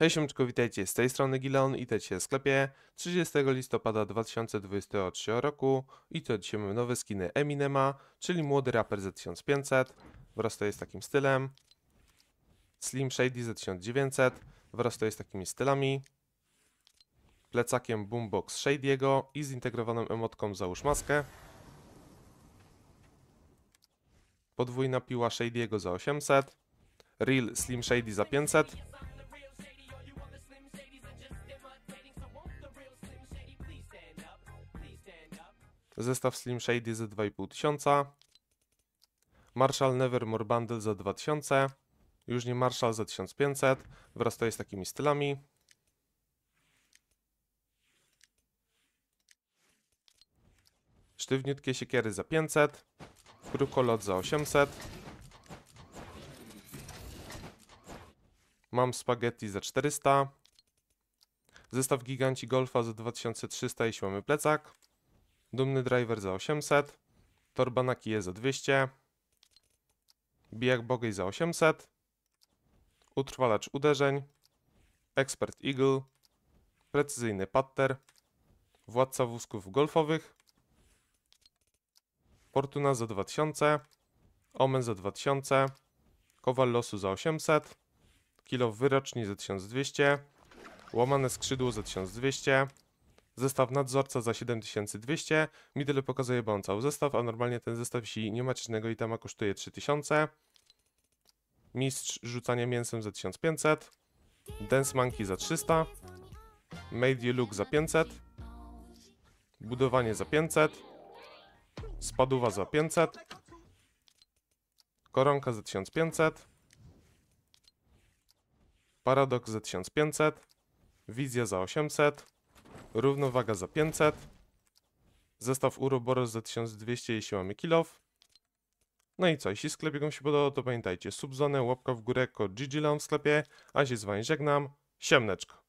hej siomczko, witajcie z tej strony Gilon i to w sklepie 30 listopada 2023 roku i to dzisiaj mamy nowe skiny Eminema, czyli młody raper z 1500 wraz to jest takim stylem, Slim Shady z 1900 wraz to jest takimi stylami, plecakiem Boombox Shady'ego i zintegrowaną emotką Załóż Maskę, podwójna piła Shady'ego za 800, Real Slim Shady za 500 Zestaw Slim Shady za 2500. Marshall Nevermore Bundle za 2000. Już nie Marshall za 1500. Wraz to jest takimi stylami. Sztywniutkie siekiery za 500. Krukolot za 800. Mam spaghetti za 400. Zestaw giganci golfa za 2300, jeśli mamy plecak. Dumny Driver za 800, Torbanaki Kije za 200, Bijak Bogej za 800, Utrwalacz Uderzeń, Expert Eagle, Precyzyjny Patter, Władca Wózków Golfowych, Fortuna za 2000, Omen za 2000, Kowal Losu za 800, Kilo Wyroczni za 1200, Łamane Skrzydło za 1200, Zestaw nadzorca za 7200, mi pokazuje, bo on cały zestaw, a normalnie ten zestaw, jeśli nie ma żadnego itema, kosztuje 3000. Mistrz rzucania mięsem za 1500, Dance Monkey za 300, Made You Look za 500, Budowanie za 500, Spaduwa za 500, Koronka za 1500, Paradoks za 1500, Wizja za 800, Równowaga za 500. Zestaw Uroboros za 1200, jeśli mamy kilof. No i co, jeśli sklepik się podobał, to pamiętajcie, subzonę, łapka w górę, kod gigilam w sklepie, a się z Wami żegnam, siemneczko.